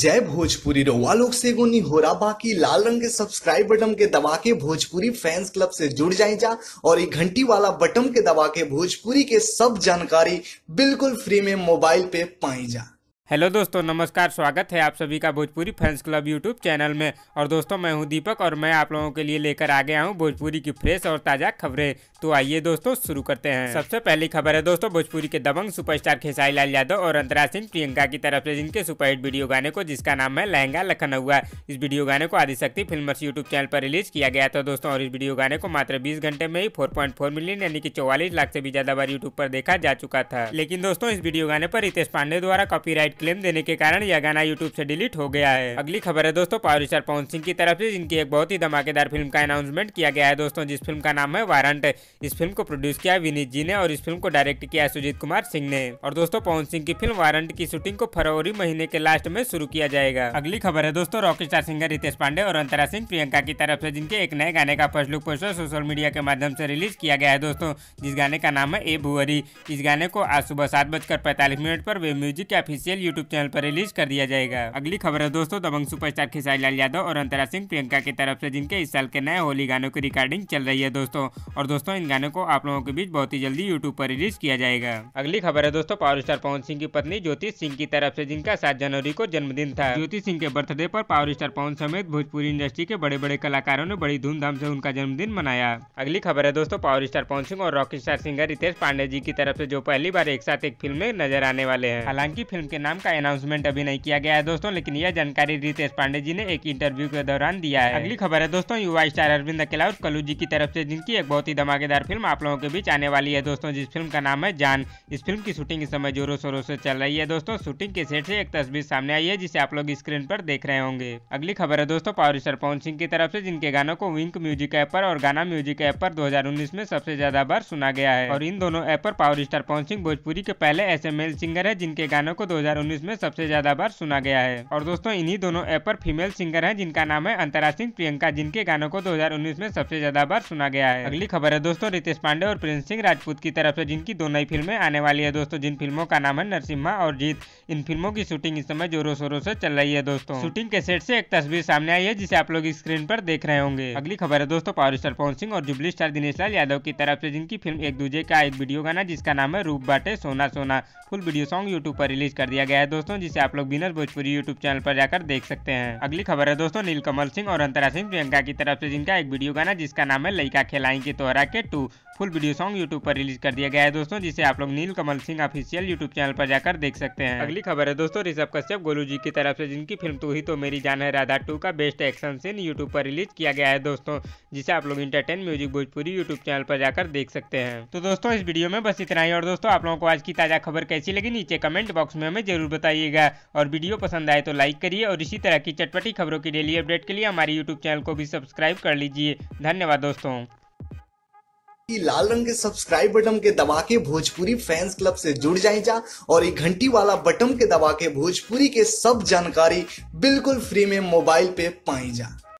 जय भोजपुरी रउआ लोग से गोनी हो रहा बाकी लाल रंग के सब्सक्राइब बटन के दबा के भोजपुरी फैंस क्लब से जुड़ जाए जा और एक घंटी वाला बटन के दबा के भोजपुरी के सब जानकारी बिल्कुल फ्री में मोबाइल पे पाई जा हेलो दोस्तों नमस्कार स्वागत है आप सभी का Bhojpuri fans club YouTube channel में और दोस्तों मैं हूं दीपक और मैं आप लोगों के लिए लेकर आ गया हूं भोजपुरी की फ्रेश और ताज़ा खबरें तो आइए दोस्तों शुरू करते हैं सबसे पहली खबर है दोस्तों भोजपुरी के दबंग सुपरस्टार खेसारी लाल यादव और अंतराज सिंह प्रियंका की तरफ से जिनके सुपरहिट वीडियो गाने को जिसका नाम है लहंगा हुआ इस वीडियो गाने को आदिशक्ति फिल्मर्स यूट्यूब चैनल पर रिलीज किया गया था दोस्तों और इस वीडियो गाने को मात्र बीस घंटे में ही फोर मिलियन यानी कि चौवालीस लाख से भी ज़्यादा बार यूट्यूब पर देखा जा चुका था लेकिन दोस्तों इस वीडियो गाने पर रितेश पांडे द्वारा कॉपी कॉपीराइट क्लेम देने के कारण यह गाना यूट्यूब से डिलीट हो गया है अगली खबर है दोस्तों पावर स्टार पवन सिंह की तरफ से जिनकी एक बहुत ही धमाकेदार फिल्म का अनाउंसमेंट किया गया है दोस्तों जिस फिल्म का नाम है वारंट इस फिल्म को प्रोड्यूस किया विनीत जी ने और इस फिल्म को डायरेक्ट किया सुजीत कुमार सिंह ने और दोस्तों पवन सिंह की फिल्म वारंट की शूटिंग को फरवरी महीने के लास्ट में शुरू किया जाएगा अगली खबर है दोस्तों rock star singer Ritesh Pandey और अंतरा सिंह प्रियंका की तरफ से जिनके एक नए गाने का first look poster social media के माध्यम से रिलीज किया गया है दोस्तों जिस गाने का नाम है ए भुअरी इस गाने को आज सुबह सात बजकर पैंतालीस मिनट पर वे म्यूजिक के ऑफिशियल यूट्यूब चैनल पर रिलीज कर दिया जाएगा अगली खबर है दोस्तों दबंग सुपरस्टार खेसारी लाल यादव और अंतरा सिंह प्रियंका की तरफ से जिनके इस साल के नए होली गानों की रिकॉर्डिंग चल रही है दोस्तों और दोस्तों इन गानों को आप लोगों के बीच बहुत ही जल्दी यूट्यूब पर रिलीज किया जाएगा अगली खबर है दोस्तों पावर स्टार पवन सिंह की पत्नी ज्योति सिंह की तरफ ऐसी जिनका सात जनवरी को जन्मदिन था ज्योति सिंह के बर्थडे आरोप पावर स्टार पवन समेत भोजपुरी इंडस्ट्री के बड़े बड़े कलाकारों ने बड़ी धूमधाम ऐसी उनका जन्मदिन मनाया अगली खबर है दोस्तों पावर स्टार पवन सिंह और rock star singer Ritesh Pandey ji की तरफ ऐसी जो पहली बार एक साथ एक फिल्म में नजर आने वाले हैं हालांकि फिल्म के नाम नाम का अनाउंसमेंट अभी नहीं किया गया है दोस्तों लेकिन यह जानकारी रितेश पांडे जी ने एक इंटरव्यू के दौरान दिया है अगली खबर है दोस्तों युवा स्टार अरविंद अकेलाउट कलू जी की तरफ से जिनकी एक बहुत ही धमाकेदार फिल्म आप लोगों के बीच आने वाली है दोस्तों जिस फिल्म का नाम है जान इस फिल्म की शूटिंग इस समय जोरों शोरों से चल रही है दोस्तों शूटिंग के सेट से एक तस्वीर सामने आई है जिसे आप लोग स्क्रीन पर देख रहे होंगे अगली खबर है दोस्तों पावर स्टार पवन सिंह की तरफ से जिनके गानों को विंक म्यूजिक ऐप पर और गाना म्यूजिक ऐप पर 2019 में सबसे ज्यादा बार सुना गया है और इन दोनों ऐप पर पावर स्टार पवन सिंह भोजपुरी के पहले ऐसे मेल सिंगर है जिनके गानों को दो 2019 में सबसे ज्यादा बार सुना गया है और दोस्तों इन्हीं दोनों ऐप पर फीमेल सिंगर है जिनका नाम है अंतरा सिंह प्रियंका जिनके गानों को 2019 में सबसे ज्यादा बार सुना गया है अगली खबर है दोस्तों रितेश पांडे और प्रिंस सिंह राजपूत की तरफ ऐसी जिनकी दो नई फिल्में आने वाली है दोस्तों जिन फिल्मों का नाम है नरसिम्हा और जीत इन फिल्मों की शूटिंग इस समय जोरों शोरों से चल रही है दोस्तों शूटिंग के सेट से एक तस्वीर सामने आई है जिसे आप लोग स्क्रीन आरोप देख रहे होंगे अगली खबर है दोस्तों पावर स्टार पवन सिंह और जुबली स्टार दिनेश लाल यादव की तरफ ऐसी जिनकी फिल्म एक दूजे का एक वीडियो गाना जिसका नाम है रूप बाटे सोना सोना फुल वीडियो सॉन्ग यूट्यूब पर रिलीज कर दिया गया गया है दोस्तों जिसे आप लोग बिनर भोजपुरी यूट्यूब चैनल पर जाकर देख सकते हैं अगली खबर है दोस्तों नीलकमल सिंह और अंतरा सिंह प्रियंका की तरफ से जिनका एक वीडियो गाना जिसका नाम है लइका के तोहरा के two full video song YouTube पर रिलीज कर दिया गया है दोस्तों जिसे आप लोग Neel Kamal Singh official YouTube channel पर जाकर देख सकते हैं अगली खबर है दोस्तों ऋषभ कश्यप गोलू जी की तरफ से जिनकी फिल्म तू ही तो मेरी जान है राधा टू का बेस्ट एक्शन सीन यूट्यूब पर रिलीज किया गया है दोस्तों जिसे आप लोग Entertain Music Bhojpuri YouTube channel पर जाकर देख सकते हैं तो दोस्तों इस वीडियो में बस इतना ही और दोस्तों आप लोगों को आज की ताजा खबर कैसी लगी नीचे कमेंट बॉक्स में हमें जरूर ज़रूर बताइएगा और वीडियो पसंद आए तो लाइक करिए और इसी तरह की चटपटी खबरों की डेली अपडेट के लिए हमारे यूट्यूब चैनल को भी सब्सक्राइब कर लीजिए धन्यवाद दोस्तों लाल रंग के सब्सक्राइब बटन के दबा के भोजपुरी फैंस क्लब से जुड़ जाए जा और एक घंटी वाला बटन के दबा के भोजपुरी के सब जानकारी बिल्कुल फ्री में मोबाइल पे पाई जा